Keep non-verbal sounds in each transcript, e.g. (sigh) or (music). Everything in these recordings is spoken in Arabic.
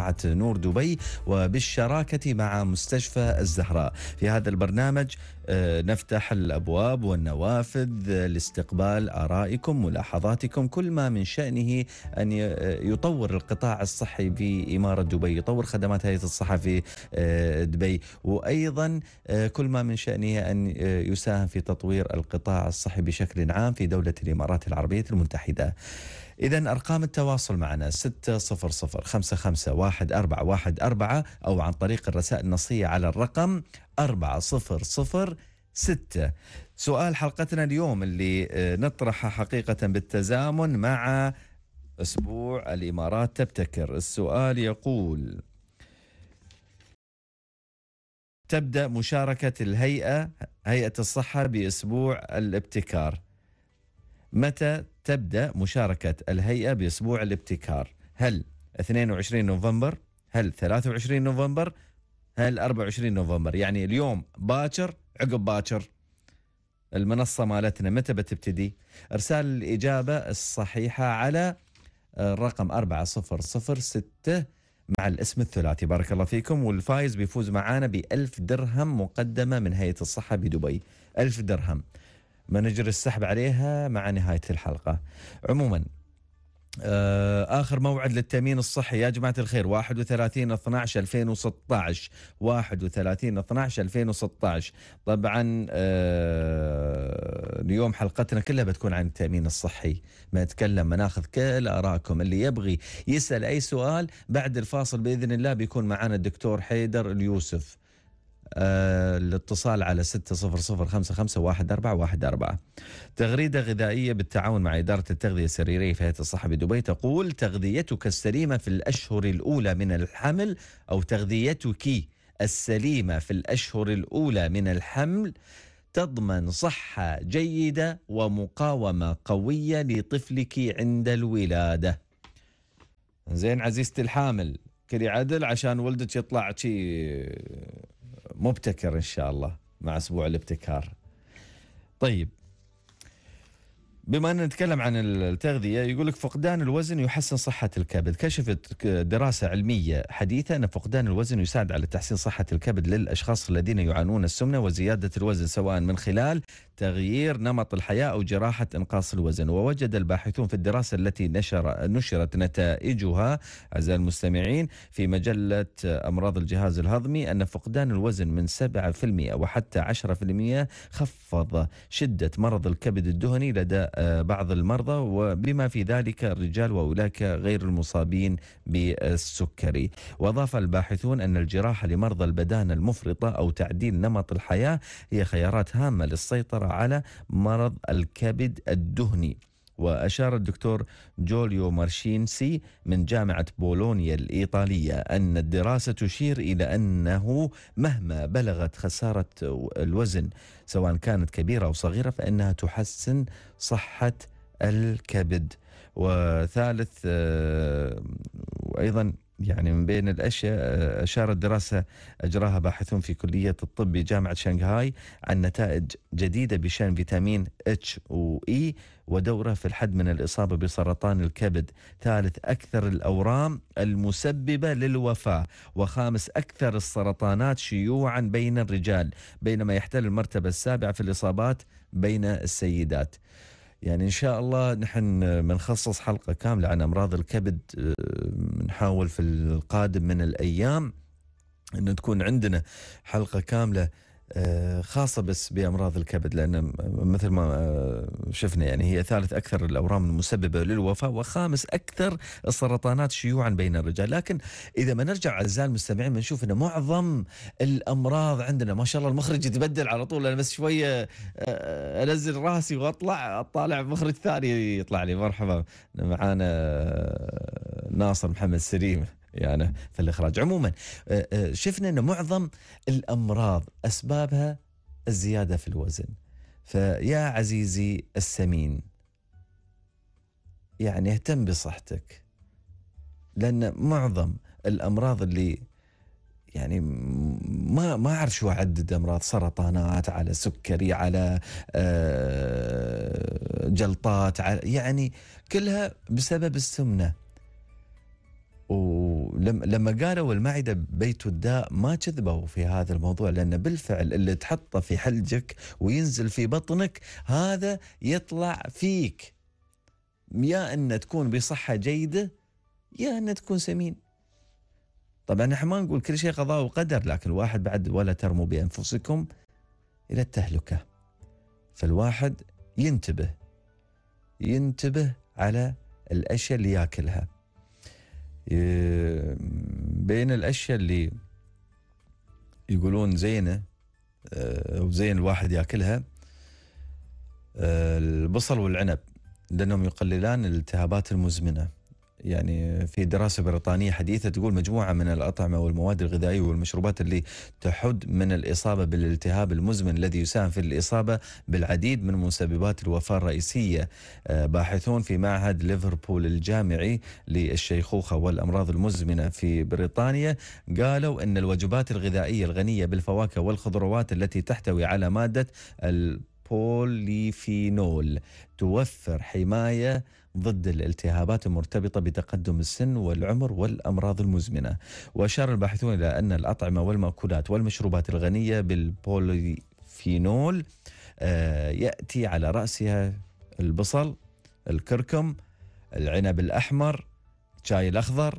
إذاعة نور دبي وبالشراكة مع مستشفى الزهراء في هذا البرنامج آه، نفتح الابواب والنوافذ لاستقبال ارائكم ملاحظاتكم كل ما من شانه ان آه، يطور القطاع الصحي في اماره دبي يطور خدمات هيئه الصحه في آه، دبي وايضا كل ما من شانه ان يساهم في تطوير القطاع الصحي بشكل عام في دوله الامارات العربيه المتحده إذا أرقام التواصل معنا 600 أو عن طريق الرسائل النصية على الرقم 4006 سؤال حلقتنا اليوم اللي آه، نطرحه حقيقة بالتزامن مع أسبوع الإمارات تبتكر السؤال يقول تبدأ مشاركة الهيئة هيئة الصحة بأسبوع الابتكار متى تبدأ مشاركة الهيئة بأسبوع الابتكار هل 22 نوفمبر هل 23 نوفمبر هل 24 نوفمبر يعني اليوم باكر عقب باكر المنصة مالتنا متى بتبتدي ارسال الإجابة الصحيحة على آه، الرقم 4006 مع الاسم الثلاثي بارك الله فيكم والفايز بيفوز معانا ب 1000 درهم مقدمة من هيئة الصحة بدبي 1000 درهم ما نجر السحب عليها مع نهاية الحلقة عموما آه، آخر موعد للتأمين الصحي يا جماعة الخير 31 12 2016 31 12 2016 طبعا آه، اليوم حلقتنا كلها بتكون عن التأمين الصحي بنتكلم بناخذ كل أراكم اللي يبغي يسأل أي سؤال بعد الفاصل بإذن الله بيكون معنا الدكتور حيدر اليوسف آه، الاتصال على 600551414 تغريدة غذائية بالتعاون مع إدارة التغذية السريرية في هيئة الصحة بدبي تقول تغذيتك السليمة في الأشهر الأولى من الحمل أو تغذيتك السليمة في الأشهر الأولى من الحمل تضمن صحة جيدة ومقاومة قوية لطفلك عند الولادة زين عزيزتي الحامل كلي عدل عشان ولدك يطلع شي مبتكر ان شاء الله مع اسبوع الابتكار طيب بما أننا نتكلم عن التغذية يقول لك فقدان الوزن يحسن صحة الكبد كشفت دراسة علمية حديثة أن فقدان الوزن يساعد على تحسين صحة الكبد للأشخاص الذين يعانون السمنة وزيادة الوزن سواء من خلال تغيير نمط الحياة أو جراحة إنقاص الوزن ووجد الباحثون في الدراسة التي نشر نشرت نتائجها أعزائي المستمعين في مجلة أمراض الجهاز الهضمي أن فقدان الوزن من 7% وحتى 10% خفض شدة مرض الكبد الدهني لدى آه، بعض المرضى وبما في ذلك الرجال واولئك غير المصابين بالسكري واضاف الباحثون ان الجراحه لمرضى البدانه المفرطه او تعديل نمط الحياه هي خيارات هامه للسيطره على مرض الكبد الدهني وأشار الدكتور جوليو مارشينسي من جامعة بولونيا الإيطالية أن الدراسة تشير إلى أنه مهما بلغت خسارة الوزن سواء كانت كبيرة أو صغيرة فإنها تحسن صحة الكبد وثالث آه، أيضا يعني من بين الأشياء آه، أشارت دراسة أجراها باحثون في كلية الطب بجامعة شنغهاي عن نتائج جديدة بشأن فيتامين اتش وإي ودوره في الحد من الإصابة بسرطان الكبد ثالث أكثر الأورام المسببة للوفاة وخامس أكثر السرطانات شيوعا بين الرجال بينما يحتل المرتبة السابعة في الإصابات بين السيدات يعني ان شاء الله نحن بنخصص حلقه كامله عن امراض الكبد آه، نحاول في القادم من الايام انه تكون عندنا حلقه كامله آه، خاصة بس بأمراض الكبد لأن مثل ما آه، شفنا يعني هي ثالث أكثر الأورام المسببة للوفاة وخامس أكثر السرطانات شيوعا بين الرجال لكن إذا ما نرجع أعزائي المستمعين بنشوف أن معظم الأمراض عندنا ما شاء الله المخرج يتبدل على طول أنا بس شوية أنزل آه، راسي وأطلع أطالع مخرج ثاني يطلع لي مرحبا معانا ناصر محمد سليم يعني في الاخراج عموما آه، آه، شفنا ان معظم الامراض اسبابها الزياده في الوزن فيا عزيزي السمين يعني اهتم بصحتك لان معظم الامراض اللي يعني ما ما اعرف شو اعدد امراض سرطانات على سكري على آه، جلطات على يعني كلها بسبب السمنه و لما قالوا المعدة بيت الداء ما كذبوا في هذا الموضوع لأن بالفعل اللي تحطه في حلجك وينزل في بطنك هذا يطلع فيك يا أن تكون بصحة جيدة يا أن تكون سمين طبعا احنا ما نقول كل شيء قضاء وقدر لكن الواحد بعد ولا ترموا بأنفسكم إلى التهلكة فالواحد ينتبه ينتبه على الاشياء اللي ياكلها آه، بين الاشياء اللي يقولون زينه آه، وزين الواحد ياكلها آه، البصل والعنب لانهم يقللان الالتهابات المزمنه يعني في دراسة بريطانية حديثة تقول مجموعة من الأطعمة والمواد الغذائية والمشروبات اللي تحد من الإصابة بالالتهاب المزمن الذي يساهم في الإصابة بالعديد من مسببات الوفاة الرئيسية آه، باحثون في معهد ليفربول الجامعي للشيخوخة والأمراض المزمنة في بريطانيا قالوا أن الوجبات الغذائية الغنية بالفواكه والخضروات التي تحتوي على مادة البوليفينول توفر حماية ضد الالتهابات المرتبطة بتقدم السن والعمر والأمراض المزمنة وأشار الباحثون إلى أن الأطعمة والمأكولات والمشروبات الغنية بالبوليفينول آه، يأتي على رأسها البصل الكركم العنب الأحمر الشاي الأخضر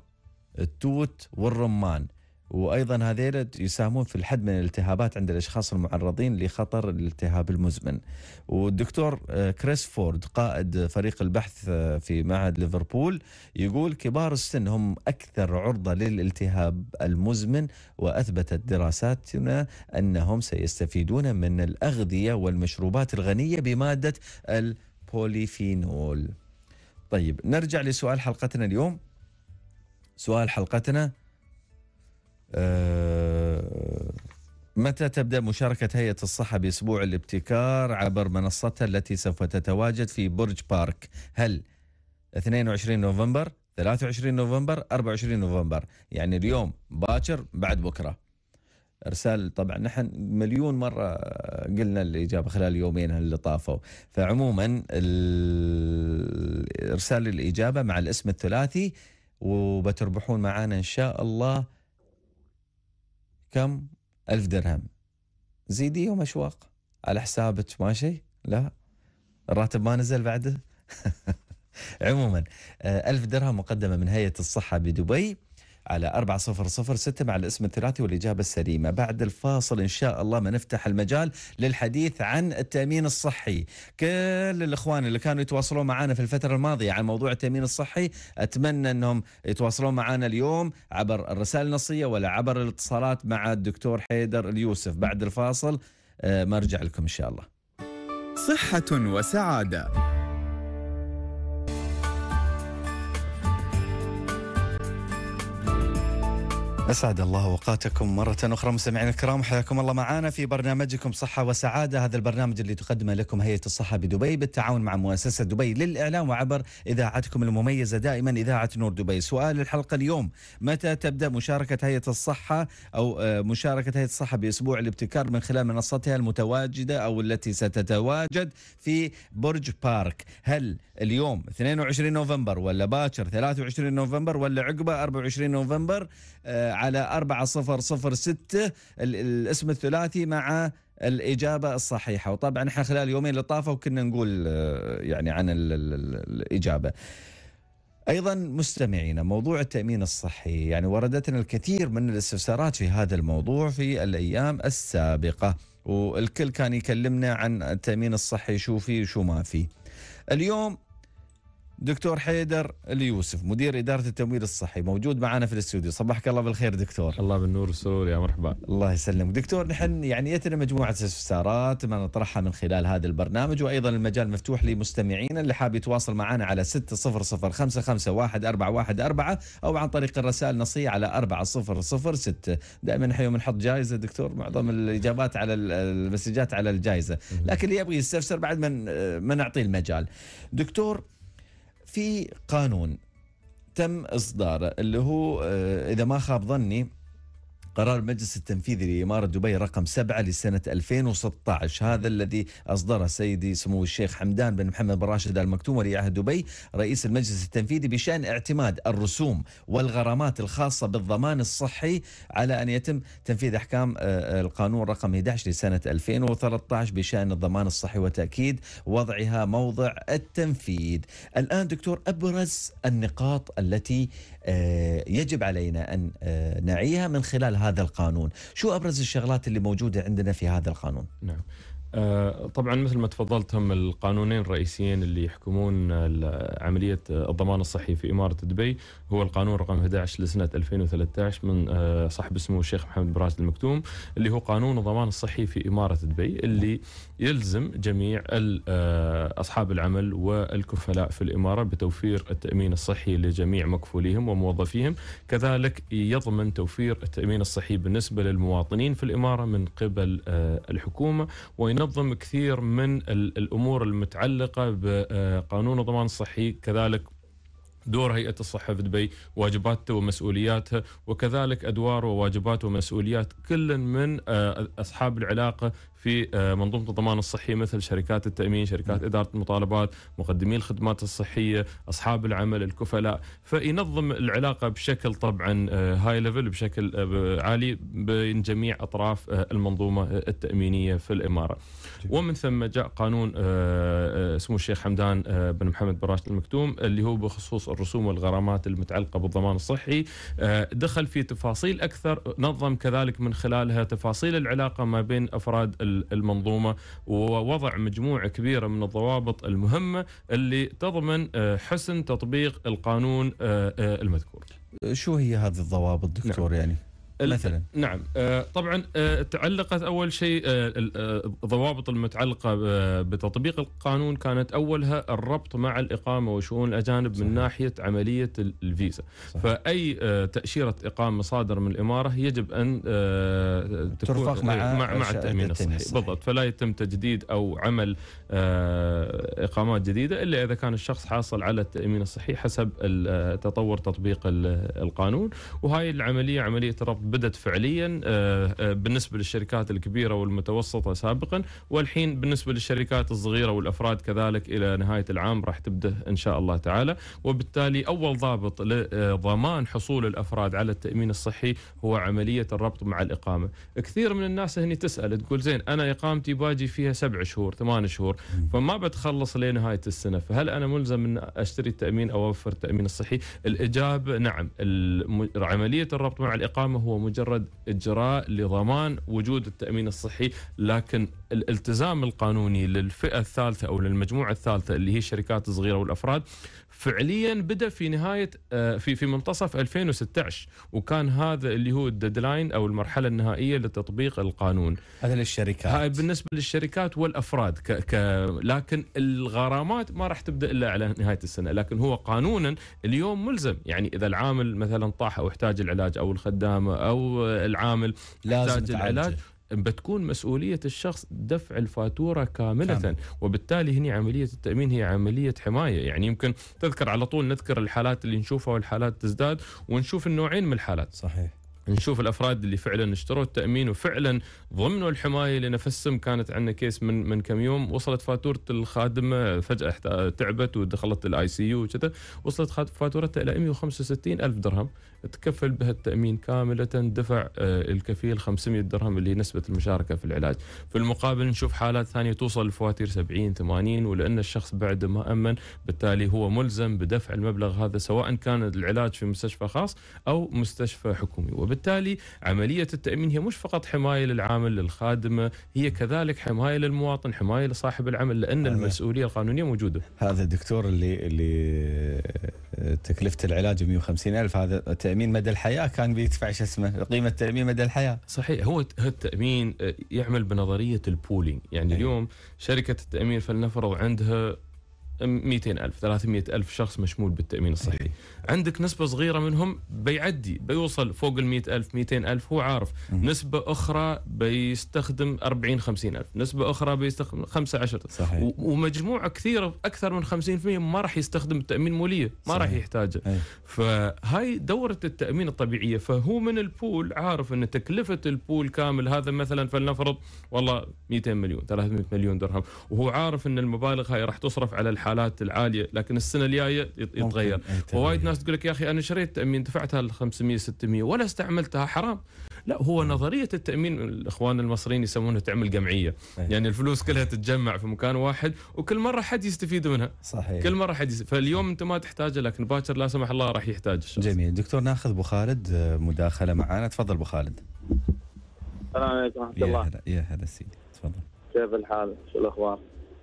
التوت والرمان وايضا هذيل يساهمون في الحد من الالتهابات عند الاشخاص المعرضين لخطر الالتهاب المزمن. والدكتور آه، كريس فورد قائد فريق البحث آه، في معهد ليفربول يقول كبار السن هم اكثر عرضه للالتهاب المزمن واثبتت دراساتنا انهم سيستفيدون من الاغذيه والمشروبات الغنيه بماده البوليفينول. طيب نرجع لسؤال حلقتنا اليوم. سؤال حلقتنا آه، متى تبدأ مشاركة هيئة الصحة بأسبوع الابتكار عبر منصتها التي سوف تتواجد في برج بارك هل 22 نوفمبر 23 نوفمبر 24 نوفمبر يعني اليوم باكر بعد بكرة ارسال طبعا نحن مليون مرة قلنا الإجابة خلال يومين اللي طافوا فعموما ارسال الإجابة مع الاسم الثلاثي وبتربحون معانا إن شاء الله كم ألف درهم زيدي يوم أشواق على حسابك ما شيء لا الراتب ما نزل بعده (laughs) عموما آه، ألف درهم مقدمة من هيئة الصحة بدبي على 4006 مع الاسم الثلاثي والإجابة السليمة بعد الفاصل إن شاء الله ما نفتح المجال للحديث عن التأمين الصحي كل الإخوان اللي كانوا يتواصلون معنا في الفترة الماضية عن موضوع التأمين الصحي أتمنى أنهم يتواصلون معنا اليوم عبر الرسائل النصية ولا عبر الاتصالات مع الدكتور حيدر اليوسف بعد الفاصل آه، ما لكم إن شاء الله صحة وسعادة أسعد الله أوقاتكم مرة أخرى مستمعينا الكرام حياكم الله معنا في برنامجكم صحة وسعادة هذا البرنامج اللي تقدمه لكم هيئة الصحة بدبي بالتعاون مع مؤسسة دبي للإعلام وعبر إذاعتكم المميزة دائما إذاعة نور دبي سؤال الحلقة اليوم متى تبدأ مشاركة هيئة الصحة أو آه، مشاركة هيئة الصحة بأسبوع الابتكار من خلال منصتها المتواجدة أو التي ستتواجد في برج بارك هل اليوم 22 نوفمبر ولا باكر 23 نوفمبر ولا عقبة 24 نوفمبر آه، على 4006 الاسم الثلاثي مع الإجابة الصحيحة وطبعا احنا خلال يومين اللي طافوا كنا نقول آه، يعني عن الإجابة ايضا مستمعينا موضوع التامين الصحي يعني وردتنا الكثير من الاستفسارات في هذا الموضوع في الايام السابقه والكل كان يكلمنا عن التامين الصحي شو فيه وشو ما فيه اليوم دكتور حيدر اليوسف مدير إدارة التمويل الصحي موجود معنا في الاستوديو صباحك الله بالخير دكتور الله بالنور والسرور يا مرحبا الله يسلمك دكتور نحن يعني يتنا مجموعة استفسارات ما نطرحها من خلال هذا البرنامج وأيضا المجال مفتوح لمستمعينا اللي حاب يتواصل معنا على 6005514414 أو عن طريق الرسائل النصية على 4006 دائما نحن يوم نحط جائزة دكتور معظم الإجابات على المسجات على الجائزة لكن اللي يبغى يستفسر بعد ما نعطيه المجال دكتور في قانون تم اصداره اللي هو آه، اذا ما خاب ظني قرار المجلس التنفيذي لإمارة دبي رقم 7 لسنة 2016 هذا الذي أصدره سيدي سمو الشيخ حمدان بن محمد بن راشد آل مكتوم ولي عهد دبي رئيس المجلس التنفيذي بشأن اعتماد الرسوم والغرامات الخاصة بالضمان الصحي على أن يتم تنفيذ أحكام آه، آه، القانون رقم 11 لسنة 2013 بشأن الضمان الصحي وتأكيد وضعها موضع التنفيذ الآن دكتور أبرز النقاط التي آه، يجب علينا أن آه، نعيها من خلال هذا القانون شو أبرز الشغلات اللي موجودة عندنا في هذا القانون نعم آه، طبعا مثل ما تفضلت هم القانونين الرئيسيين اللي يحكمون عملية الضمان الصحي في إمارة دبي هو القانون رقم 11 لسنة 2013 من آه، صاحب اسمه الشيخ محمد براز المكتوم اللي هو قانون الضمان الصحي في إمارة دبي اللي يلزم جميع آه، أصحاب العمل والكفلاء في الإمارة بتوفير التأمين الصحي لجميع مكفوليهم وموظفيهم كذلك يضمن توفير التأمين الصحي بالنسبة للمواطنين في الإمارة من قبل الحكومة وين ننظم كثير من الامور المتعلقه بقانون آه، الضمان الصحي كذلك دور هيئة الصحة في دبي واجباتها ومسؤولياتها وكذلك أدوار وواجبات ومسؤوليات كل من آه، أصحاب العلاقة في آه، منظومه الضمان الصحي مثل شركات التامين، شركات اداره المطالبات، مقدمي الخدمات الصحيه، اصحاب العمل، الكفلاء، فينظم العلاقه بشكل طبعا هاي آه، ليفل بشكل آه، عالي بين جميع اطراف المنظومه التامينيه في الاماره. ومن ثم جاء قانون سمو الشيخ حمدان بن محمد بن راشد المكتوم اللي هو بخصوص الرسوم والغرامات المتعلقه بالضمان الصحي دخل في تفاصيل اكثر نظم كذلك من خلالها تفاصيل العلاقه ما بين افراد المنظومه ووضع مجموعه كبيره من الضوابط المهمه اللي تضمن آه، حسن تطبيق القانون آه، آه، المذكور. شو هي هذه الضوابط دكتور نعم. يعني؟ مثلا نعم آه، طبعا آه، تعلقت اول شيء آه، الضوابط المتعلقه بتطبيق القانون كانت اولها الربط مع الاقامه وشؤون الاجانب صحيح. من ناحيه عمليه الفيزا صحيح. فاي تاشيره اقامه صادر من الاماره يجب ان ترفق مع مع, مع التامين الصحي صحيح. بالضبط فلا يتم تجديد او عمل اقامات جديده الا اذا كان الشخص حاصل على التامين الصحي حسب تطور تطبيق القانون وهاي العمليه عمليه ربط بدت فعليا آه، آه، بالنسبه للشركات الكبيره والمتوسطه سابقا والحين بالنسبه للشركات الصغيره والافراد كذلك الى نهايه العام راح تبدا ان شاء الله تعالى وبالتالي اول ضابط لضمان حصول الافراد على التامين الصحي هو عمليه الربط مع الاقامه كثير من الناس هني تسال تقول زين انا اقامتي باجي فيها سبع شهور ثمان شهور فما بتخلص لنهايه السنه فهل انا ملزم ان اشتري التامين او اوفر التامين الصحي الاجابه نعم عمليه الربط مع الاقامه هو مجرد اجراء لضمان وجود التامين الصحي لكن الالتزام القانوني للفئه الثالثه او للمجموعه الثالثه اللي هي الشركات الصغيره والافراد فعليا بدا في نهايه آه، في في منتصف 2016 وكان هذا اللي هو الديدلاين او المرحله النهائيه لتطبيق القانون هذا للشركات هاي بالنسبه للشركات والافراد ك ك لكن الغرامات ما راح تبدا الا على نهايه السنه لكن هو قانونا اليوم ملزم يعني اذا العامل مثلا طاح او احتاج العلاج او الخدامه او العامل لازم احتاج العلاج بتكون مسؤولية الشخص دفع الفاتورة كاملة كامل. وبالتالي هنا عملية التأمين هي عملية حماية يعني يمكن تذكر على طول نذكر الحالات اللي نشوفها والحالات تزداد ونشوف النوعين من الحالات صحيح نشوف الافراد اللي فعلا اشتروا التامين وفعلا ضمنوا الحمايه لنفسهم كانت عندنا كيس من من كم يوم وصلت فاتوره الخادمه فجاه تعبت ودخلت الاي سي يو وكذا وصلت فاتورتها الى 165 الف درهم تكفل بها التامين كامله دفع آه، الكفيل 500 درهم اللي هي نسبه المشاركه في العلاج في المقابل نشوف حالات ثانيه توصل الفواتير 70 80 ولان الشخص بعد ما امن بالتالي هو ملزم بدفع المبلغ هذا سواء كان العلاج في مستشفى خاص او مستشفى حكومي وبالتالي عملية التأمين هي مش فقط حماية للعامل للخادمة هي كذلك حماية للمواطن حماية لصاحب العمل لأن المسؤولية القانونية موجودة هذا الدكتور اللي اللي آه، تكلفة العلاج 150 ألف هذا تأمين مدى الحياة كان بيدفع شو اسمه قيمة تأمين مدى الحياة صحيح هو التأمين آه، يعمل بنظرية البولينج يعني أيوه. اليوم شركة التأمين فلنفرض عندها 200 ألف 300 ألف شخص مشمول بالتأمين الصحي أيوه. عندك نسبة صغيرة منهم بيعدي بيوصل فوق ال ألف مئتين ألف هو عارف مم. نسبة أخرى بيستخدم 40 خمسين ألف نسبة أخرى بيستخدم 5 10 صحيح. ومجموعة كثيرة أكثر من 50% ما راح يستخدم التأمين مولية ما راح يحتاجه أي. فهاي دورة التأمين الطبيعية فهو من البول عارف أن تكلفة البول كامل هذا مثلا فلنفرض والله 200 مليون 300 مليون درهم وهو عارف أن المبالغ هاي راح تصرف على الحالات العالية لكن السنة الجاية يتغير فوايد ناس تقول لك يا اخي انا شريت تامين دفعتها ال 500 600 ولا استعملتها حرام لا هو نعم. نظريه التامين الاخوان المصريين يسمونها تعمل جمعيه يعني الفلوس كلها تتجمع في مكان واحد وكل مره حد يستفيد منها صحيح كل مره حد يستفيد. فاليوم انت ما تحتاجه لكن باكر لا سمح الله راح يحتاج الشخص جميل دكتور ناخذ ابو خالد آه، مداخله معنا تفضل ابو خالد السلام عليكم ورحمه الله يا هلا يا هلا سيدي تفضل كيف الحال شو الاخبار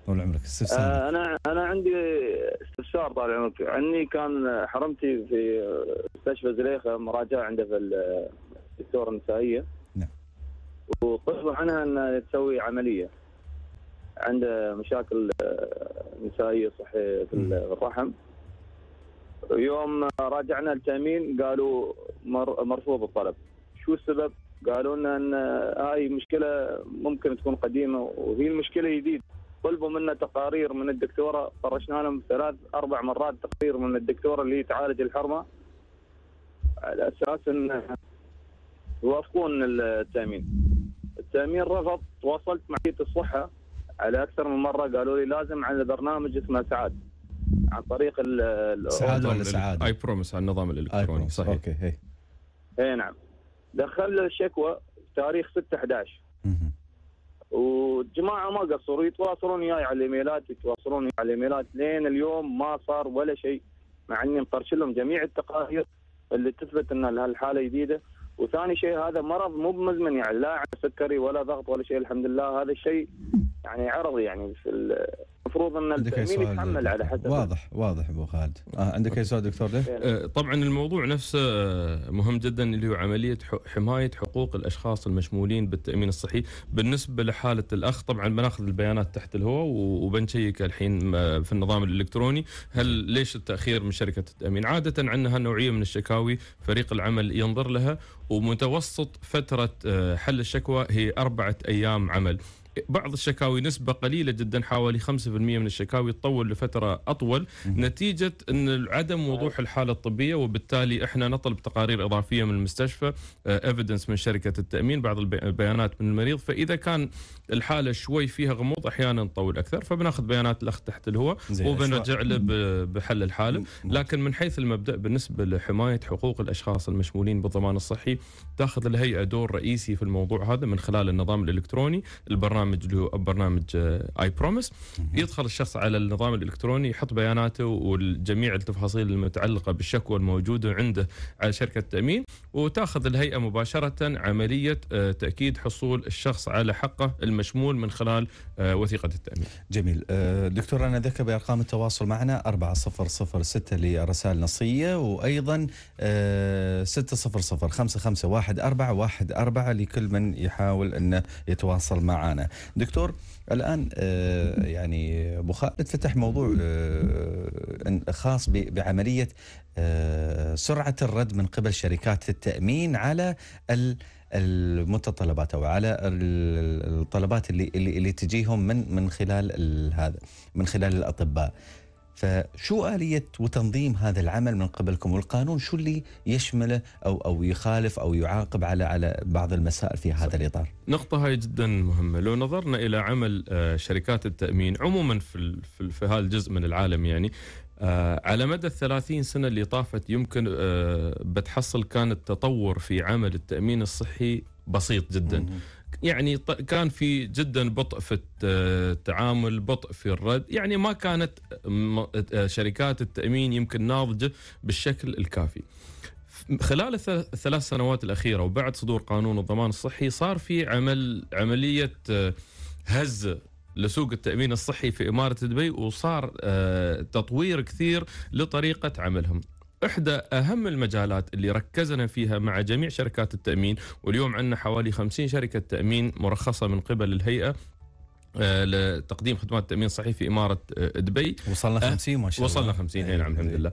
طول عمرك استفسار آه انا انا عندي استفسار طال عمرك عني كان حرمتي في مستشفى زليخه مراجعه عنده في الدكتوره النسائيه نعم وطلبوا عنها ان تسوي عمليه عنده مشاكل آه، نسائيه صحيه في الرحم يوم راجعنا التامين قالوا مرفوض الطلب شو السبب؟ قالوا لنا ان هاي مشكله ممكن تكون قديمه وهي المشكله جديده طلبوا منا تقارير من الدكتوره فرشنا لهم ثلاث اربع مرات تقرير من الدكتوره اللي تعالج الحرمه على اساس ان يوافقون التامين. التامين رفض تواصلت مع هيئه الصحه على اكثر من مره قالوا لي لازم على برنامج اسمه سعاد عن طريق ال سعاد ولا سعاد؟ اي بروميس على النظام الالكتروني صحيح. اوكي هي. اي نعم. دخلنا الشكوى تاريخ 6 11 والجماعه ما قصروا يتواصلون وياي على الايميلات يتواصلون وياي على الايميلات لين اليوم ما صار ولا شيء مع اني مطرش لهم جميع التقارير اللي تثبت ان الحاله جديده وثاني شيء هذا مرض مو بمزمن يعني لا سكري ولا ضغط ولا شيء الحمد لله هذا الشيء يعني عرضي يعني في المفروض ان التامين يتحمل على حسب واضح واضح ابو خالد آه عندك اي سؤال دكتور ليه؟ أه، طبعا الموضوع نفسه آه، مهم جدا اللي هو عمليه حمايه حقوق الاشخاص المشمولين بالتامين الصحي بالنسبه لحاله الاخ طبعا بناخذ البيانات تحت الهواء وبنشيك الحين آه، في النظام الالكتروني هل ليش التاخير من شركه التامين عاده عندنا هالنوعيه من الشكاوي فريق العمل ينظر لها ومتوسط فتره حل الشكوى هي اربعه ايام عمل بعض الشكاوي نسبة قليلة جدا حوالي 5% من الشكاوي تطول لفترة أطول نتيجة أن عدم وضوح الحالة الطبية وبالتالي إحنا نطلب تقارير إضافية من المستشفى ايفيدنس آه، من شركة التأمين بعض البيانات من المريض فإذا كان الحالة شوي فيها غموض أحيانا تطول أكثر فبناخذ بيانات الأخ تحت الهواء وبنرجع له بحل الحالة لكن من حيث المبدأ بالنسبة لحماية حقوق الأشخاص المشمولين بالضمان الصحي تاخذ الهيئة دور رئيسي في الموضوع هذا من خلال النظام الإلكتروني البرنامج برنامج هو برنامج اي آه، بروميس يدخل الشخص على النظام الالكتروني يحط بياناته وجميع التفاصيل المتعلقه بالشكوى الموجوده عنده على شركه التامين وتاخذ الهيئه مباشره عمليه آه، تاكيد حصول الشخص على حقه المشمول من خلال آه، وثيقه التامين. جميل دكتور انا ذكر بارقام التواصل معنا 4006 للرسائل النصيه وايضا 600 551 1414 لكل من يحاول انه يتواصل معنا. دكتور الان آه، يعني ابو خالد فتح موضوع آه، خاص بعمليه آه، سرعه الرد من قبل شركات التامين على المتطلبات او على الطلبات اللي, اللي تجيهم من من خلال هذا من خلال الاطباء فشو آلية وتنظيم هذا العمل من قبلكم والقانون شو اللي يشمله أو أو يخالف أو يعاقب على على بعض المسائل في هذا الإطار نقطة هاي جدا مهمة لو نظرنا إلى عمل آه، شركات التأمين عموما في في هذا الجزء من العالم يعني آه، على مدى الثلاثين سنة اللي طافت يمكن آه، بتحصل كان التطور في عمل التأمين الصحي بسيط جدا يعني كان في جدا بطء في التعامل بطء في الرد يعني ما كانت شركات التأمين يمكن ناضجة بالشكل الكافي خلال الثلاث سنوات الأخيرة وبعد صدور قانون الضمان الصحي صار في عمل عملية هزة لسوق التأمين الصحي في إمارة دبي وصار تطوير كثير لطريقة عملهم احدى اهم المجالات اللي ركزنا فيها مع جميع شركات التامين واليوم عندنا حوالي 50 شركه تامين مرخصه من قبل الهيئه آه، لتقديم خدمات التامين الصحي في اماره آه، دبي وصلنا 50 آه، ما شاء الله وصلنا 50 اي إيه، نعم الحمد إيه. لله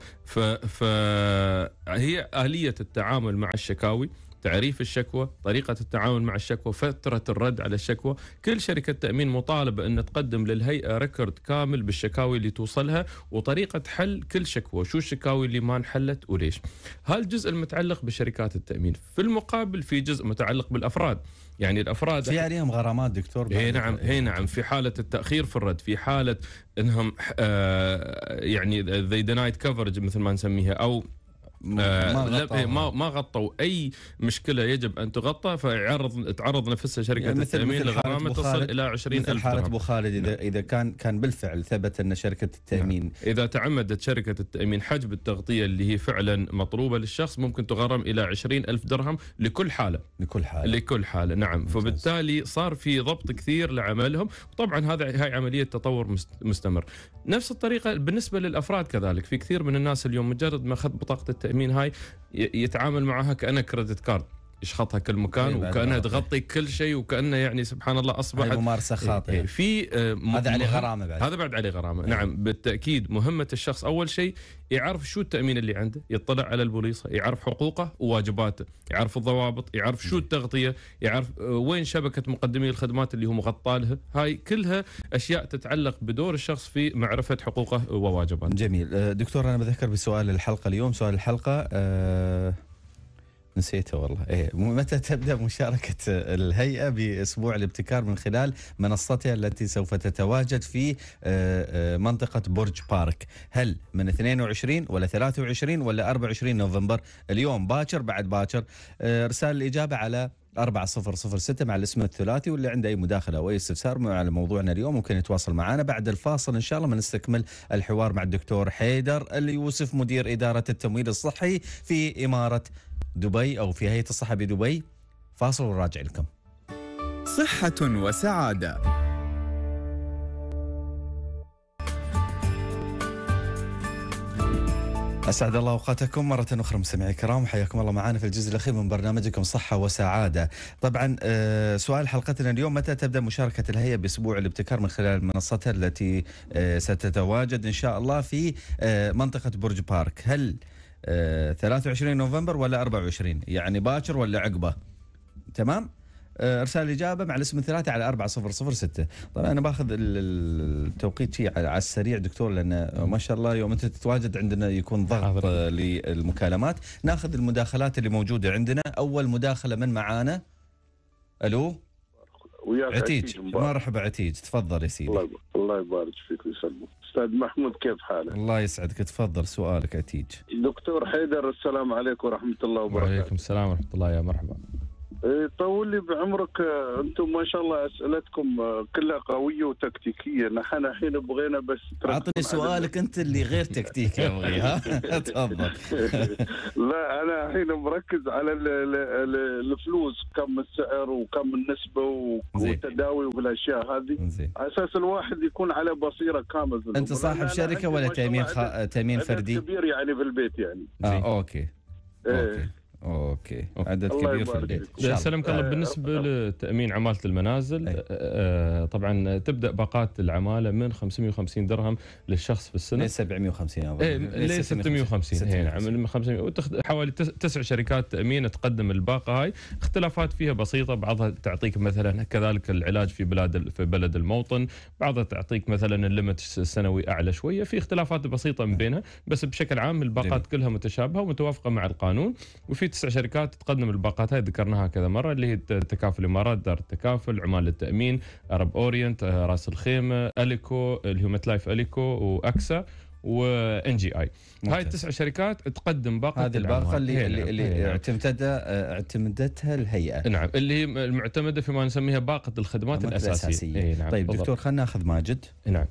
فهي اليه التعامل مع الشكاوي تعريف الشكوى طريقة التعامل مع الشكوى فترة الرد على الشكوى كل شركة تأمين مطالبة أن تقدم للهيئة ريكورد كامل بالشكاوي اللي توصلها وطريقة حل كل شكوى شو الشكاوي اللي ما انحلت وليش هالجزء المتعلق بشركات التأمين في المقابل في جزء متعلق بالأفراد يعني الافراد في عليهم غرامات دكتور اي نعم اي نعم في حاله التاخير في الرد في حاله انهم آه يعني ذي دينايد كفرج مثل ما نسميها او ما آه، غطوا إيه، ما, غطوا اي مشكله يجب ان تغطى فعرض تعرض نفسها شركه يعني التامين لغرامه تصل الى 20000 درهم حاله ابو خالد اذا نعم. اذا كان كان بالفعل ثبت ان شركه التامين نعم. اذا تعمدت شركه التامين حجب التغطيه اللي هي فعلا مطلوبه للشخص ممكن تغرم الى 20000 درهم لكل حاله لكل حاله لكل حاله نعم ممتاز. فبالتالي صار في ضبط كثير لعملهم وطبعا هذا هاي عمليه تطور مستمر نفس الطريقه بالنسبه للافراد كذلك في كثير من الناس اليوم مجرد ما اخذ بطاقه التامين التامين هاي يتعامل معها كانها كريدت كارد يشخطها كل مكان وكانها تغطي كل شيء وكانه يعني سبحان الله اصبحت ممارسه إيه، خاطئه إيه، في آه، هذا عليه غرامه بعد هذا بعد عليه غرامه نعم. نعم بالتاكيد مهمه الشخص اول شيء يعرف شو التامين اللي عنده يطلع على البوليصه يعرف حقوقه وواجباته يعرف الضوابط يعرف شو نعم. التغطيه يعرف آه، وين شبكه مقدمي الخدمات اللي هو مغطى لها هاي كلها اشياء تتعلق بدور الشخص في معرفه حقوقه وواجباته جميل آه، دكتور انا بذكر بسؤال الحلقه اليوم سؤال الحلقه أه نسيته والله إيه متى تبدا مشاركه الهيئه باسبوع الابتكار من خلال منصتها التي سوف تتواجد في آه، آه، منطقه برج بارك هل من 22 ولا 23 ولا 24 نوفمبر اليوم باكر بعد باكر آه، ارسال الاجابه على 4006 مع الاسم الثلاثي واللي عنده اي مداخله او اي استفسار على موضوعنا اليوم ممكن يتواصل معنا بعد الفاصل ان شاء الله بنستكمل الحوار مع الدكتور حيدر اليوسف مدير اداره التمويل الصحي في اماره دبي او في هيئه الصحه بدبي فاصل وراجع لكم صحه وسعاده اسعد الله اوقاتكم مره اخرى مستمعي الكرام حياكم الله معنا في الجزء الاخير من برنامجكم صحه وسعاده. طبعا آه، سؤال حلقتنا اليوم متى تبدا مشاركه الهيئه باسبوع الابتكار من خلال منصتها التي آه، ستتواجد ان شاء الله في آه، منطقه برج بارك؟ هل 23 نوفمبر ولا 24 يعني باكر ولا عقبه تمام آه، ارسال اجابه مع الاسم الثلاثي على 4006 طبعا انا باخذ التوقيت شيء على السريع دكتور لان ما شاء الله يوم انت تتواجد عندنا يكون ضغط آه، للمكالمات ناخذ المداخلات اللي موجوده عندنا اول مداخله من معانا الو وياك عتيج مرحبا عتيج تفضل يا سيدي الله يبارك فيك ويسلمك استاذ محمود كيف حالك؟ الله يسعدك تفضل سؤالك عتيج دكتور حيدر السلام عليكم ورحمه الله وبركاته وعليكم السلام ورحمه الله يا مرحبا إيه، طول لي بعمرك آه، انتم ما شاء الله اسئلتكم آه، كلها قويه وتكتيكيه نحن الحين بغينا بس اعطني سؤالك انت اللي غير تكتيكي يا (laughs) ابوي ها (laughs) تفضل (laughs) لا انا الحين مركز على الفلوس كم السعر وكم النسبه والتداوي والاشياء هذه على اساس الواحد يكون على بصيره كامله انت صاحب شركه ولا تامين خ... تامين فردي كبير يعني في البيت يعني اه اوكي, إيه. أوكي. اوكي, عدد عدد كبير في البيت يا الله آه، بالنسبه لتامين عماله المنازل أي. آه طبعا تبدا باقات العماله من 550 درهم للشخص في السنه ل 750 اظن ليه 650 اي نعم من 500 وتخد... حوالي تسع شركات تامين تقدم الباقه هاي اختلافات فيها بسيطه بعضها تعطيك مثلا كذلك العلاج في بلاد في بلد الموطن بعضها تعطيك مثلا الليمت السنوي اعلى شويه في اختلافات بسيطه من بينها بس بشكل عام الباقات كلها متشابهه ومتوافقه مع القانون وفي تسع شركات تقدم الباقات هاي ذكرناها كذا مره اللي هي تكافل الامارات دار التكافل عمال للتامين ارب اورينت آه، راس الخيمه اليكو الهيومت لايف اليكو واكسا وان جي اي هاي التسع شركات تقدم باقه هذه الباقه اللي اللي, نعم. اللي نعم. اعتمدت آه، اعتمدتها الهيئه نعم اللي هي المعتمده فيما نسميها باقه الخدمات الاساسيه, الأساسية. نعم. طيب بالضبط. دكتور خلينا ناخذ ماجد نعم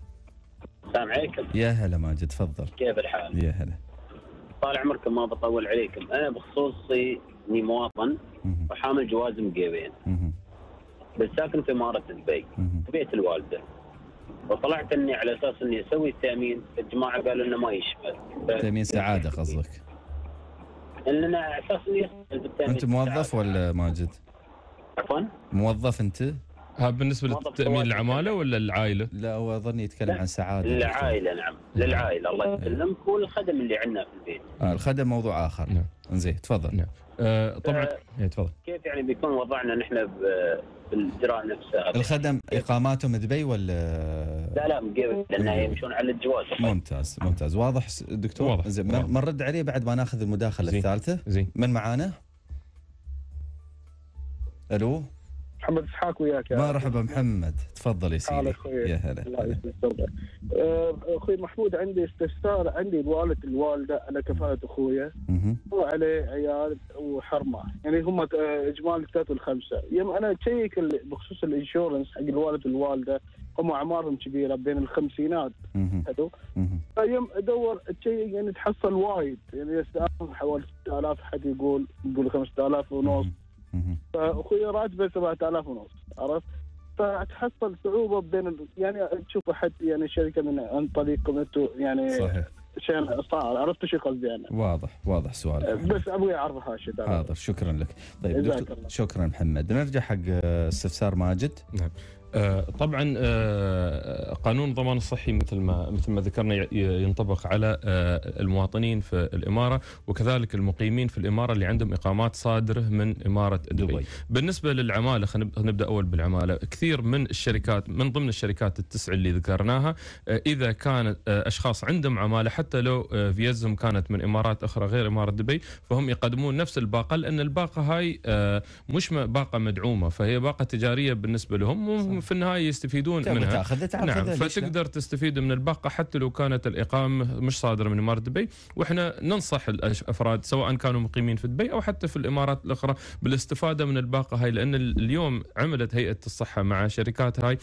السلام عليكم يا هلا ماجد تفضل كيف الحال؟ يا هلا طال عمركم ما بطول عليكم انا بخصوصي اني مواطن وحامل جواز مقيبين بس ساكن في اماره دبي في بيت الوالده وطلعت اني على اساس اني اسوي التامين الجماعه قالوا انه ما يشمل تامين سعاده قصدك ان انا اساس اني انت موظف ولا ماجد؟ عفوا موظف انت؟ ها بالنسبه للتامين العماله يعني. ولا العائله؟ لا هو اظن يتكلم عن سعاده للعائله نعم. نعم للعائله الله نعم. يسلمك والخدم اللي عندنا في البيت. آه الخدم موضوع اخر نعم زين تفضل نعم آه طبعا آه، إيه، تفضل كيف يعني بيكون وضعنا نحن بالجراء نفسه الخدم إيه. اقاماتهم دبي ولا لا لا مقيم يمشون على الجواز ممتاز ممتاز واضح دكتور واضح زين بنرد عليه بعد ما ناخذ المداخله زي. الثالثه زين من معانا؟ الو محمد اسحاق وياك مرحبا محمد تفضل يا سيدي يا هلا آه، اخوي محمود عندي استفسار عندي الوالد الوالده على كفاله اخويا هو عليه عيال وحرمه يعني هم آه، اجمال ثلاثه والخمسه يوم انا اشيك بخصوص الانشورنس حق الوالد والوالده هم اعمارهم كبيره بين الخمسينات حلو فيوم ادور تشيك يعني تحصل وايد يعني حوالي 6000 حد يقول يقول 5000 ونص فاخوي راتبه 7000 ونص عرفت؟ فتحصل صعوبه بين يعني تشوف احد يعني شركه من عن طريقكم انتم يعني صحيح شيء صار عرفت شو قصدي انا واضح واضح سؤال أه، بس ابغى اعرف هالشيء حاضر شكرا لك طيب دكتور شكرا محمد نرجع حق آه، استفسار ماجد نعم آه، طبعا آه، آه، قانون الضمان الصحي مثل ما مثل ما ذكرنا ينطبق على المواطنين في الاماره وكذلك المقيمين في الاماره اللي عندهم اقامات صادره من اماره دبي. بالنسبه للعماله خلينا نبدا اول بالعماله، كثير من الشركات من ضمن الشركات التسع اللي ذكرناها اذا كانت اشخاص عندهم عماله حتى لو فيزهم كانت من امارات اخرى غير اماره دبي فهم يقدمون نفس الباقه لان الباقه هاي مش باقه مدعومه فهي باقه تجاريه بالنسبه لهم في النهايه يستفيدون منها نعم فتقدر تستفيد من الباقه حتى لو كانت الاقامه مش صادره من اماره دبي واحنا ننصح الافراد سواء كانوا مقيمين في دبي او حتى في الامارات الاخرى بالاستفاده من الباقه هاي لان اليوم عملت هيئه الصحه مع شركات هاي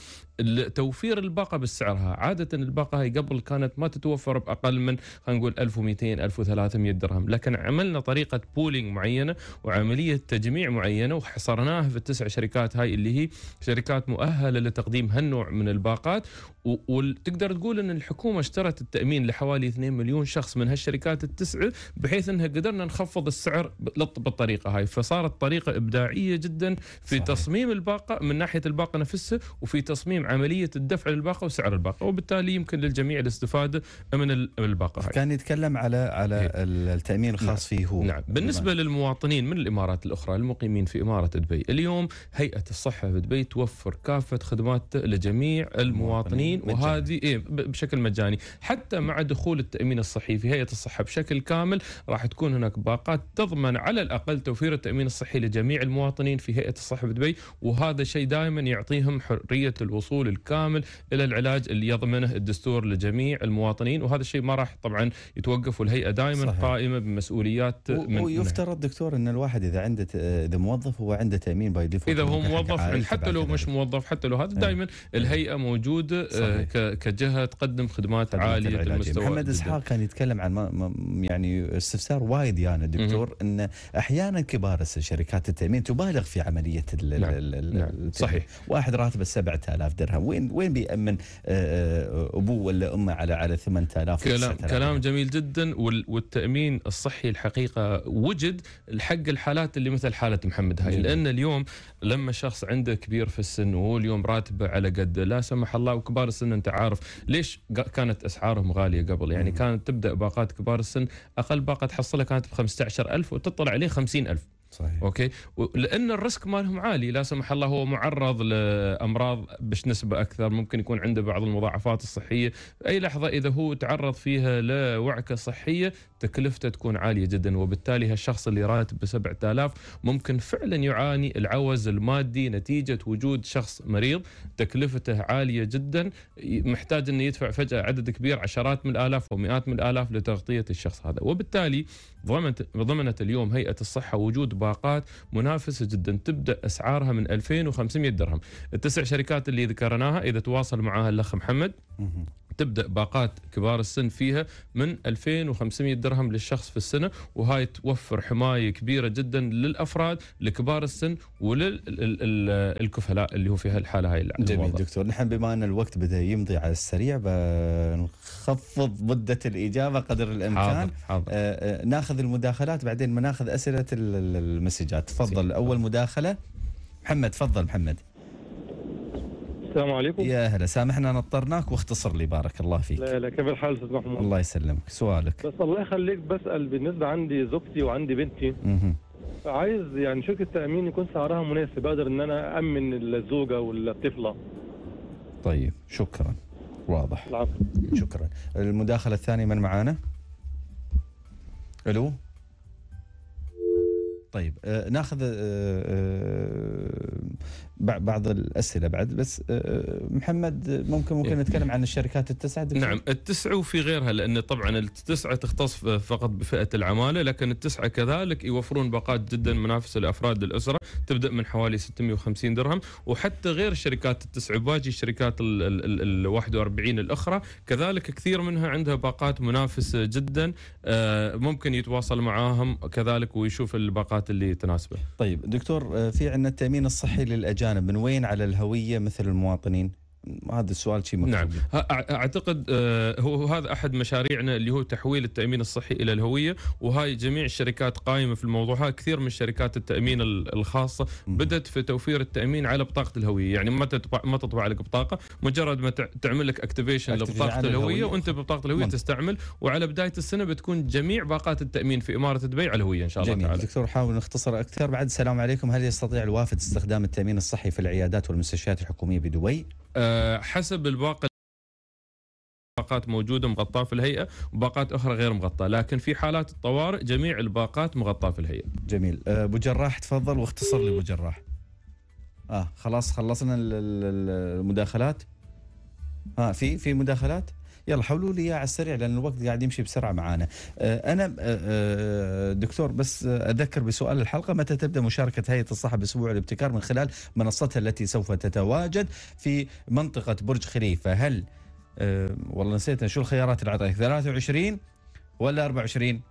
توفير الباقه بسعرها عاده الباقه هاي قبل كانت ما تتوفر باقل من خلينا نقول 1200 1300 درهم لكن عملنا طريقه بولينج معينه وعمليه تجميع معينه وحصرناها في التسع شركات هاي اللي هي شركات مؤهله سهله لتقديم هالنوع من الباقات وتقدر تقول ان الحكومه اشترت التامين لحوالي 2 مليون شخص من هالشركات التسعه بحيث انها قدرنا نخفض السعر بالطريقه هاي فصارت طريقه ابداعيه جدا في صحيح. تصميم الباقه من ناحيه الباقه نفسها وفي تصميم عمليه الدفع للباقه وسعر الباقه وبالتالي يمكن للجميع الاستفاده من الباقه هاي. كان يتكلم على على إيه. التامين الخاص نعم. فيه هو نعم بالنسبه نعم. للمواطنين من الامارات الاخرى المقيمين في اماره دبي اليوم هيئه الصحه في دبي توفر كافه كافه خدمات لجميع المواطنين وهذه إيه بشكل مجاني حتى مع دخول التامين الصحي في هيئه الصحه بشكل كامل راح تكون هناك باقات تضمن على الاقل توفير التامين الصحي لجميع المواطنين في هيئه الصحه بدبي وهذا شيء دائما يعطيهم حريه الوصول الكامل الى العلاج اللي يضمنه الدستور لجميع المواطنين وهذا الشيء ما راح طبعا يتوقف والهيئه دائما قائمه بمسؤوليات من ويفترض دكتور ان الواحد اذا عنده اذا موظف هو عنده تامين باي ديفولت اذا هو موظف حتى لو مش موظف حتى حتى لو هذا إيه. دائما الهيئه موجوده آه، صحيح. كجهه تقدم خدمات عاليه المستوى محمد اسحاق كان يتكلم عن يعني استفسار وايد يعني دكتور ان احيانا كبار شركات التامين تبالغ في عمليه ال نعم. نعم. صحيح واحد راتبه 7000 درهم وين وين بيامن آه، آه، ابوه ولا امه على على 8000 كلام كلام جميل جدا والتامين الصحي الحقيقه وجد حق الحالات اللي مثل حاله محمد هاي لان اليوم لما شخص عنده كبير في السن وهو اليوم راتبه على قد لا سمح الله وكبار السن انت عارف ليش كانت اسعارهم غاليه قبل يعني كانت تبدا باقات كبار السن اقل باقه تحصلها كانت ب 15000 وتطلع عليه 50000 صحيح اوكي لان الريسك مالهم عالي لا سمح الله هو معرض لامراض بش نسبه اكثر ممكن يكون عنده بعض المضاعفات الصحيه اي لحظه اذا هو تعرض فيها لوعكه صحيه تكلفته تكون عاليه جدا وبالتالي هالشخص اللي راتبه 7000 ممكن فعلا يعاني العوز المادي نتيجه وجود شخص مريض تكلفته عاليه جدا محتاج انه يدفع فجاه عدد كبير عشرات من الالاف ومئات من الالاف لتغطيه الشخص هذا وبالتالي ضمنت ضمنت اليوم هيئه الصحه وجود باقات منافسه جدا تبدا اسعارها من 2500 درهم التسع شركات اللي ذكرناها اذا تواصل معها الاخ محمد تبدا باقات كبار السن فيها من 2500 درهم للشخص في السنه وهاي توفر حمايه كبيره جدا للافراد لكبار السن وللكفلاء اللي هو في هالحاله هاي جميل دكتور نحن بما ان الوقت بدا يمضي على السريع بنخفض مده الاجابه قدر الامكان حاضر حاضر. آه, آه، ناخذ المداخلات بعدين بناخذ اسئله المسجات تفضل اول مداخله محمد تفضل محمد السلام عليكم يا هلا سامحنا نطرناك واختصر لي بارك الله فيك لا لا كيف الحال استاذ محمود الله يسلمك سؤالك بس الله يخليك بسال بالنسبه عندي زوجتي وعندي بنتي اها عايز يعني شركه تامين يكون سعرها مناسب اقدر ان انا امن الزوجه والطفله طيب شكرا واضح العفو شكرا المداخله الثانيه من معانا الو طيب آه ناخذ آه آه بعض الاسئله بعد بس آه، آه، محمد ممكن ممكن إيه. نتكلم عن الشركات التسعه نعم التسعه وفي غيرها لان طبعا التسعه تختص فقط بفئه العماله لكن التسعه كذلك يوفرون باقات جدا منافسه لافراد الاسره تبدا من حوالي 650 درهم وحتى غير شركات التسعه باجي شركات ال 41 الاخرى كذلك كثير منها عندها باقات منافسه جدا آه، ممكن يتواصل معاهم كذلك ويشوف الباقات اللي تناسبه. طيب دكتور في عندنا التامين الصحي للاجانب الجانب من وين على الهوية مثل المواطنين؟ هذا السؤال شيء نعم اعتقد آه، هو هذا احد مشاريعنا اللي هو تحويل التامين الصحي الى الهويه وهاي جميع الشركات قائمه في الموضوع هاي كثير من شركات التامين الخاصه بدات في توفير التامين على بطاقه الهويه يعني ما تطبع ما تطبع لك بطاقه مجرد ما تعمل لك اكتيفيشن لبطاقه الهويه وانت ببطاقه الهويه منطق. تستعمل وعلى بدايه السنه بتكون جميع باقات التامين في اماره دبي على الهويه ان شاء الله جميل. تعالى دكتور حاول نختصر اكثر بعد السلام عليكم هل يستطيع الوافد استخدام التامين الصحي في العيادات والمستشفيات الحكوميه بدبي آه، حسب الباقه باقات موجوده مغطاه في الهيئه وباقات اخرى غير مغطاه لكن في حالات الطوارئ جميع الباقات مغطاه في الهيئه جميل آه، ابو جراح تفضل واختصر لي ابو جراح اه خلاص خلصنا المداخلات اه في في مداخلات يلا حولوا لي على السريع لان الوقت قاعد يمشي بسرعه معانا أه، انا أه، أه، دكتور بس اذكر بسؤال الحلقه متى تبدا مشاركه هيئه الصحه باسبوع الابتكار من خلال منصتها التي سوف تتواجد في منطقه برج خليفه هل والله نسيت شو الخيارات اللي اعطيتك 23 ولا 24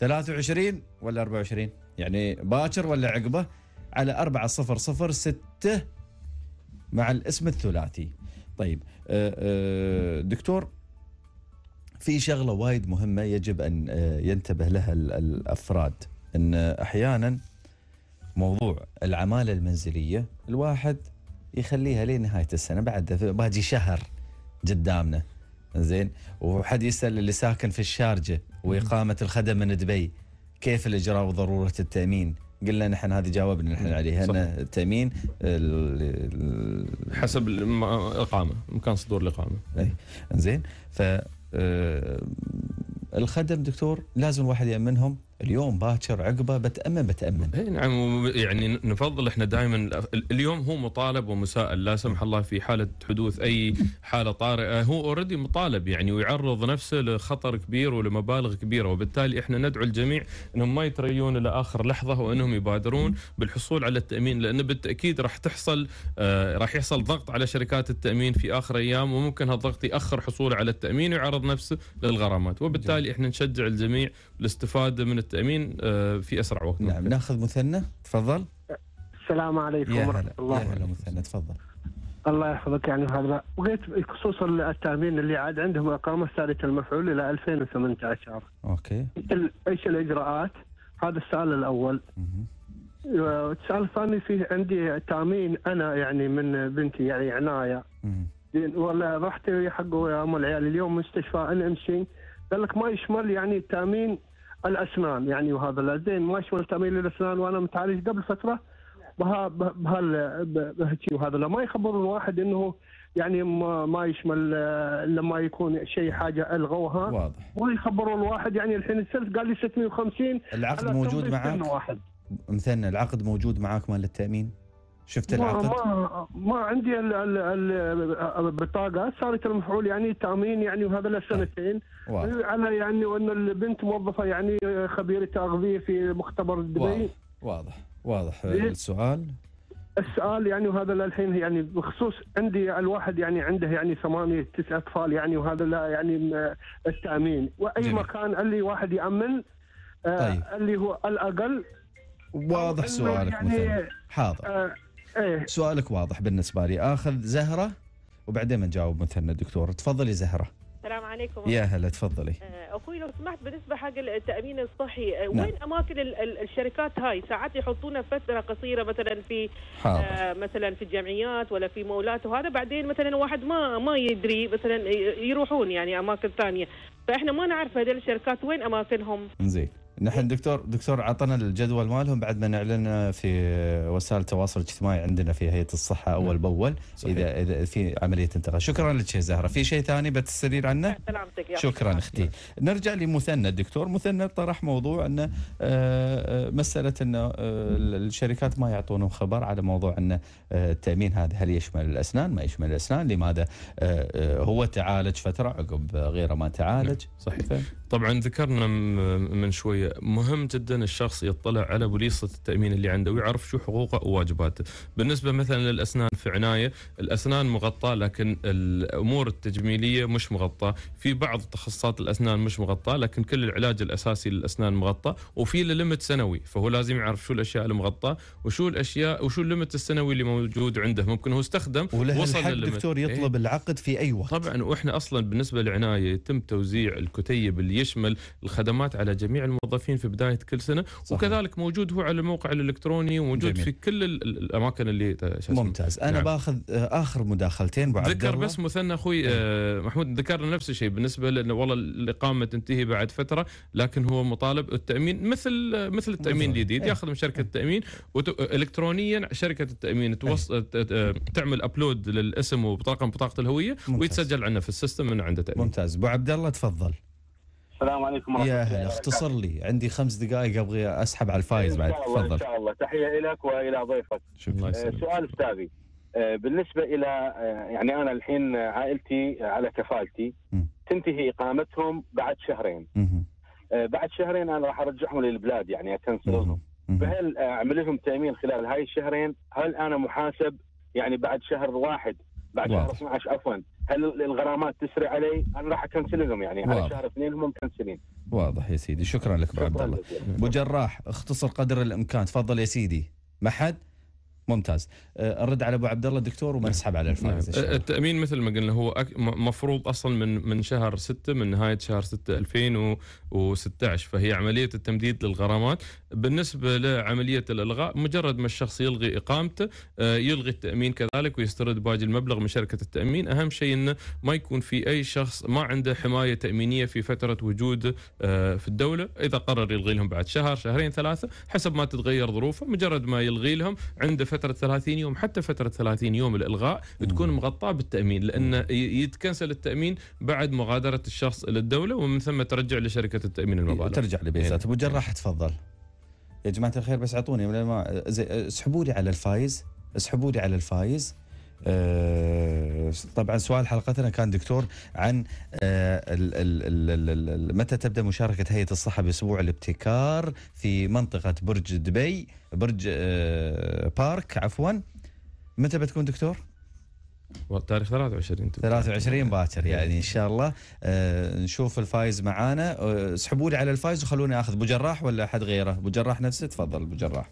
23 ولا 24 يعني باكر ولا عقبه على 4006 مع الاسم الثلاثي طيب آه، آه، دكتور في شغله وايد مهمه يجب ان آه، ينتبه لها الافراد ان احيانا موضوع العماله المنزليه الواحد يخليها لنهايه السنه بعد باجي شهر قدامنا زين وحد يسال اللي ساكن في الشارجه واقامه الخدم من دبي كيف الاجراء وضروره التامين قلنا نحن هذه جاوبنا نحن عليها ان التامين حسب الاقامه امكان صدور الاقامه اي زين ف آه، الخدم دكتور لازم الواحد يامنهم اليوم باكر عقبه بتامن بتامن اي نعم يعني نفضل احنا دائما اليوم هو مطالب ومسائل لا سمح الله في حاله حدوث اي حاله طارئه هو اوريدي مطالب يعني ويعرض نفسه لخطر كبير ولمبالغ كبيره وبالتالي احنا ندعو الجميع انهم ما يتريون الى اخر لحظه وانهم يبادرون بالحصول على التامين لان بالتاكيد راح تحصل آه راح يحصل ضغط على شركات التامين في اخر ايام وممكن هالضغط ياخر حصوله على التامين ويعرض نفسه للغرامات وبالتالي احنا نشجع الجميع للاستفاده من التأمين التامين آه، في اسرع وقت نعم ممكن. ناخذ مثنى تفضل السلام عليكم ورحمه الله يا مثنى تفضل الله يحفظك يعني هذا بغيت بخصوص التامين اللي عاد عندهم اقامه ثالثه المفعول الى 2018 اوكي ايش الاجراءات؟ هذا السؤال الاول السؤال الثاني فيه عندي تامين انا يعني من بنتي يعني عنايه ولا رحت حق ام العيال اليوم مستشفى ان ام سي قال لك ما يشمل يعني التامين الاسنان يعني وهذا زين ما شمل تعمل الاسنان وانا متعالج قبل فتره بها بهالشيء وهذا لا ما يخبر الواحد انه يعني ما, ما يشمل لما يكون شيء حاجه الغوها واضح ما يخبروا الواحد يعني الحين السلف قال لي 650 العقد موجود معك واحد. مثنى العقد موجود معك مال التامين؟ شفت العقد؟ ما ما عندي الـ الـ الـ البطاقه صارت المفعول يعني تامين يعني وهذا لسنتين طيب. واضح. على يعني وان البنت موظفه يعني خبيره اغذيه في مختبر دبي واضح واضح السؤال السؤال يعني وهذا للحين يعني بخصوص عندي الواحد يعني عنده يعني ثمانية تسعة أطفال يعني وهذا لا يعني التأمين وأي جميل. مكان اللي واحد يأمن آه، طيب. اللي هو الأقل واضح سؤالك يعني مثلا حاضر آه ايه سؤالك واضح بالنسبه لي اخذ زهره وبعدين نجاوب مثلنا دكتور تفضلي زهره السلام عليكم يا هلا تفضلي آه، اخوي لو سمحت بالنسبه حق التامين الصحي آه، نعم. وين اماكن الشركات هاي ساعات يحطونها فتره قصيره مثلا في حاضر. آه مثلا في الجمعيات ولا في مولات وهذا بعدين مثلا واحد ما ما يدري مثلا يروحون يعني اماكن ثانيه فاحنا ما نعرف هذول الشركات وين اماكنهم زين نحن دكتور دكتور عطنا الجدول مالهم بعد ما نعلن في وسائل التواصل الاجتماعي عندنا في هيئه الصحه نعم. اول باول اذا اذا في عمليه انتقال شكرا لك يا زهره في شيء ثاني بتستدير عنه سلامتك شكرا اختي نرجع لمثنى الدكتور مثنى طرح موضوع انه آه، آه، مساله انه آه، الشركات ما يعطونهم خبر على موضوع انه التامين هذا هل يشمل الاسنان ما يشمل الاسنان لماذا هو تعالج فتره عقب غيره ما تعالج نعم، صحيح طبعا ذكرنا من شويه مهم جدا الشخص يطلع على بوليصه التامين اللي عنده ويعرف شو حقوقه وواجباته بالنسبه مثلا للاسنان في عنايه الاسنان مغطاه لكن الامور التجميليه مش مغطاه في بعض تخصصات الاسنان مش مغطاه لكن كل العلاج الاساسي للاسنان مغطى وفي ليمت سنوي فهو لازم يعرف شو الاشياء المغطاه وشو الاشياء وشو الليمت السنوي اللي موجود عنده ممكن هو استخدم وله وصل الدكتور يطلب إيه؟ العقد في اي وقت طبعا واحنا اصلا بالنسبه للعنايه يتم توزيع الكتيب اللي يشمل الخدمات على جميع الموظفين في بدايه كل سنه صحيح. وكذلك موجود هو على الموقع الالكتروني وموجود جميل. في كل الاماكن اللي ممتاز انا نعم. باخذ اخر مداخلتين بعد ذكر بس مثنى اخوي إيه. آه محمود ذكرنا نفس الشيء بالنسبه لانه والله الاقامه تنتهي بعد فتره لكن هو مطالب التامين مثل آه، مثل التامين الجديد إيه. ياخذ من شركه إيه. التامين الكترونيا شركه التامين توص... آه، تعمل ابلود للاسم وبطاقه بطاقه الهويه ممتاز. ويتسجل عندنا في السيستم من عنده تامين ممتاز ابو عبد الله تفضل السلام عليكم ورحمه الله يا هلا اختصر لي عندي خمس دقائق ابغى اسحب على الفايز بعد تفضل ان شاء الله تحيه لك والى ضيفك شكرا آه، سؤال استاذي آه، بالنسبه الى آه، يعني انا الحين عائلتي على كفالتي م. تنتهي اقامتهم بعد شهرين م. بعد شهرين انا راح ارجعهم للبلاد يعني اكنسلهم فهل اعمل لهم تامين خلال هاي الشهرين؟ هل انا محاسب يعني بعد شهر واحد بعد واضح. شهر 12 عفوا هل الغرامات تسري علي؟ انا راح اكنسلهم يعني على شهر اثنين هم مكنسلين. واضح يا سيدي، شكرا لك ابو عبد الله. ابو جراح اختصر قدر الامكان، تفضل يا سيدي. ما حد؟ ممتاز آه، الرد على ابو عبد الله دكتور وما نعم. نسحب على الفائز نعم. آه، التامين مثل ما قلنا هو مفروض اصلا من من شهر 6 من نهايه شهر 6 2016 فهي عمليه التمديد للغرامات بالنسبه لعمليه الالغاء مجرد ما الشخص يلغي اقامته آه، يلغي التامين كذلك ويسترد باقي المبلغ من شركه التامين اهم شيء انه ما يكون في اي شخص ما عنده حمايه تامينيه في فتره وجوده في الدوله اذا قرر يلغي لهم بعد شهر شهرين ثلاثه حسب ما تتغير ظروفه مجرد ما يلغي لهم عنده فتره 30 يوم حتى فتره 30 يوم الالغاء تكون مغطاه بالتامين لان يتكنسل التامين بعد مغادره الشخص للدوله ومن ثم ترجع لشركه التامين المبالغ ترجع لبيزات إيه. ابو جراح إيه. تفضل يا جماعه الخير بس اعطوني اسحبوا لي على الفايز اسحبوا لي على الفايز آه، طبعا سؤال حلقتنا كان دكتور عن آه، متى تبدا مشاركه هيئه الصحه باسبوع الابتكار في منطقه برج دبي برج آه، بارك عفوا متى بتكون دكتور؟ تاريخ 23 23 باكر يعني إيه. ان شاء الله آه نشوف الفايز معانا اسحبوا آه لي على الفايز وخلوني اخذ ابو جراح ولا احد غيره ابو جراح نفسه تفضل ابو جراح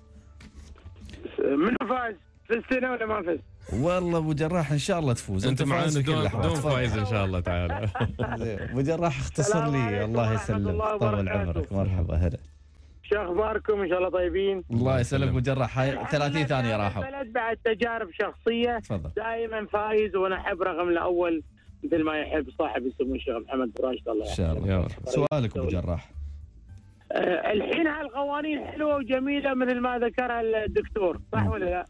منو فايز؟ فزتنا ولا ما فزت؟ والله ابو جراح ان شاء الله تفوز انت, انت معانا دون, دون فايز ان شاء الله تعالى (laughs) ابو جراح اختصر لي الله يسلمك طول عمرك مرحبا هلا شو اخباركم ان شاء الله طيبين الله يسلمك ابو جراح 30 ثانيه راحوا بلد بعد تجارب شخصيه تفضل دائما فايز وانا احب رقم الاول مثل ما يحب صاحب سمو الشيخ محمد بن راشد الله ان شاء الله سؤالك ابو جراح أه، الحين هالقوانين حلوه وجميله مثل ما ذكرها الدكتور صح ولا لا؟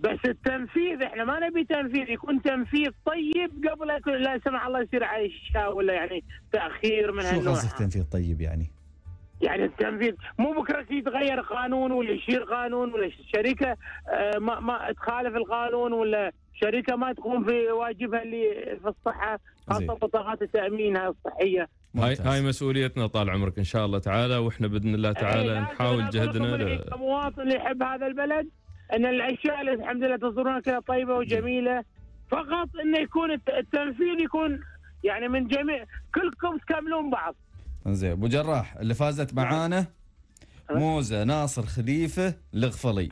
بس التنفيذ احنا ما نبي تنفيذ يكون تنفيذ طيب قبل لا سمح الله يصير عيشة ولا يعني تاخير من شو قصدك تنفيذ طيب يعني؟ يعني التنفيذ مو بكره يتغير قانون ولا يشير قانون ولا شركه آه، ما ما تخالف القانون ولا شركه ما تقوم في واجبها اللي في الصحه خاصه بطاقات تامينها الصحيه هاي هاي مسؤوليتنا طال عمرك ان شاء الله تعالى واحنا باذن الله تعالى إيه، يعني نحاول جهدنا كمواطن يحب هذا البلد ان الاشياء اللي الحمد لله تصدرونها كلها طيبه وجميله فقط انه يكون التنفيذ يكون يعني من جميع كلكم تكملون بعض. زين ابو جراح اللي فازت معانا أه. موزه ناصر خليفه الغفلي.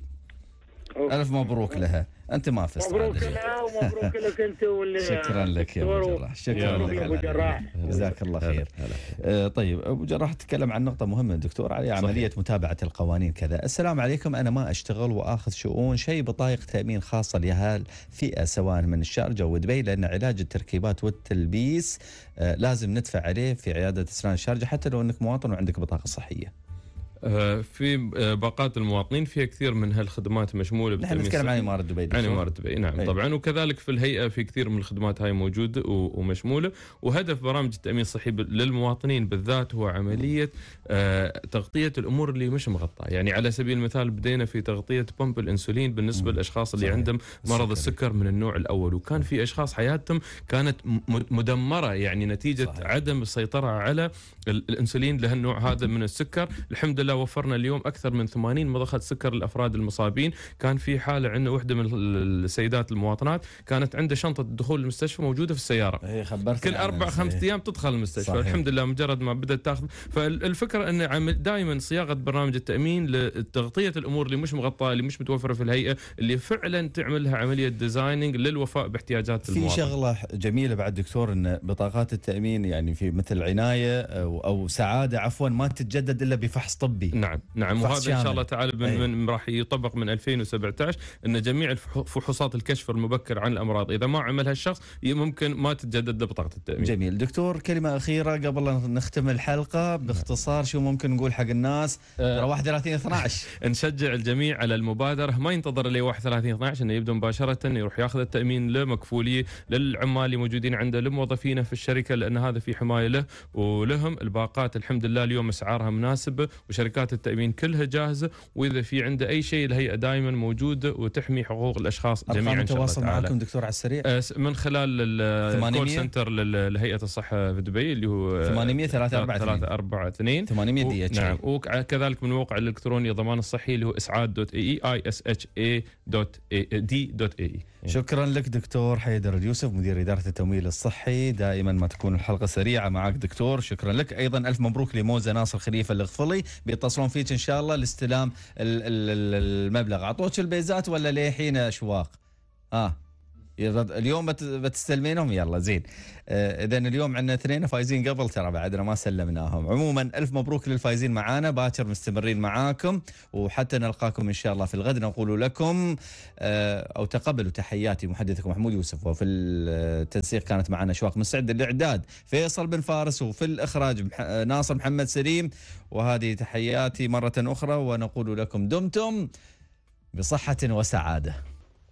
الف مبروك لها. انت ما فزت مبروك لك ومبروك لك انت واللي (laughs) شكرا لك يا ابو جراح شكرا لك يا ابو جراح جزاك الله خير آه، طيب ابو جراح تكلم عن نقطه مهمه دكتور على عمليه صحيح. متابعه القوانين كذا السلام عليكم انا ما اشتغل واخذ شؤون شيء بطايق تامين خاصه لهال فئه سواء من الشارجه ودبي لان علاج التركيبات والتلبيس آه، لازم ندفع عليه في عياده اسنان الشارجه حتى لو انك مواطن وعندك بطاقه صحيه آه، في آه، باقات المواطنين فيها كثير من هالخدمات مشموله نحن نتكلم عن اماره دبي عن اماره دبي نعم إيه. طبعا وكذلك في الهيئه في كثير من الخدمات هاي موجوده ومشموله وهدف برامج التامين الصحي للمواطنين بالذات هو عمليه آه، تغطيه الامور اللي مش مغطاه يعني على سبيل المثال بدينا في تغطيه بومب الانسولين بالنسبه للاشخاص اللي صحيح. عندهم مرض السكر من النوع الاول وكان في اشخاص حياتهم كانت مدمره يعني نتيجه صحيح. عدم السيطره على الانسولين لهالنوع هذا (laughs) من السكر الحمد لله وفرنا اليوم اكثر من 80 مضخه سكر للافراد المصابين كان في حاله عندنا وحده من السيدات المواطنات كانت عندها شنطه دخول المستشفى موجوده في السياره هي إيه، خبرت كل اربع خمس إيه. ايام تدخل المستشفى صحيح. الحمد لله مجرد ما بدات تاخذ فالفكره ان دائما صياغه برنامج التامين لتغطيه الامور اللي مش مغطاه اللي مش متوفره في الهيئه اللي فعلا تعملها عمليه ديزايننج للوفاء باحتياجات المواطن في شغله جميله بعد دكتور ان بطاقات التامين يعني في مثل عنايه او سعاده عفوا ما تتجدد الا بفحص طبي الطبي نعم نعم وهذا ان شاء الله تعالى إيه. من, من راح يطبق من 2017 ان جميع فحوصات الكشف المبكر عن الامراض اذا ما عملها الشخص ممكن ما تتجدد له بطاقه التامين جميل دكتور كلمه اخيره قبل أن نختم الحلقه باختصار شو ممكن نقول حق الناس آه. ترى 31 12 (laughs) نشجع الجميع على المبادره ما ينتظر لي 31 12 انه يبدا مباشره يروح ياخذ التامين لمكفوليه للعمال اللي موجودين عنده لموظفينه في الشركه لان هذا في حمايه له ولهم الباقات الحمد لله اليوم اسعارها مناسبه وشركة شركات التامين كلها جاهزه واذا في عنده اي شيء الهيئه دائما موجوده وتحمي حقوق الاشخاص جميعا التواصل معكم دكتور على السريع أه، من خلال الكول سنتر لهيئه الصحه في دبي اللي هو 800 342 800 دي اتش نعم وكذلك من الموقع الالكتروني الضمان الصحي اللي هو اسعاد دوت اي اي اس اتش اي دوت اي دي دوت اي إيه. شكرا لك دكتور حيدر اليوسف مدير إدارة التمويل الصحي دائما ما تكون الحلقة سريعة معك دكتور شكرا لك أيضا ألف مبروك لموزة ناصر خليفة الغفلي بيتصلون فيك إن شاء الله لاستلام المبلغ عطوك البيزات ولا للحين أشواق آه اليوم بتستلمينهم يلا زين آه، اذا اليوم عندنا اثنين فايزين قبل ترى بعدنا ما سلمناهم عموما الف مبروك للفايزين معانا باكر مستمرين معاكم وحتى نلقاكم ان شاء الله في الغد نقول لكم آه، او تقبلوا تحياتي محدثكم محمود يوسف وفي التنسيق كانت معنا اشواق مسعد الاعداد فيصل بن فارس وفي الاخراج آه، ناصر محمد سليم وهذه تحياتي مره اخرى ونقول لكم دمتم بصحه وسعاده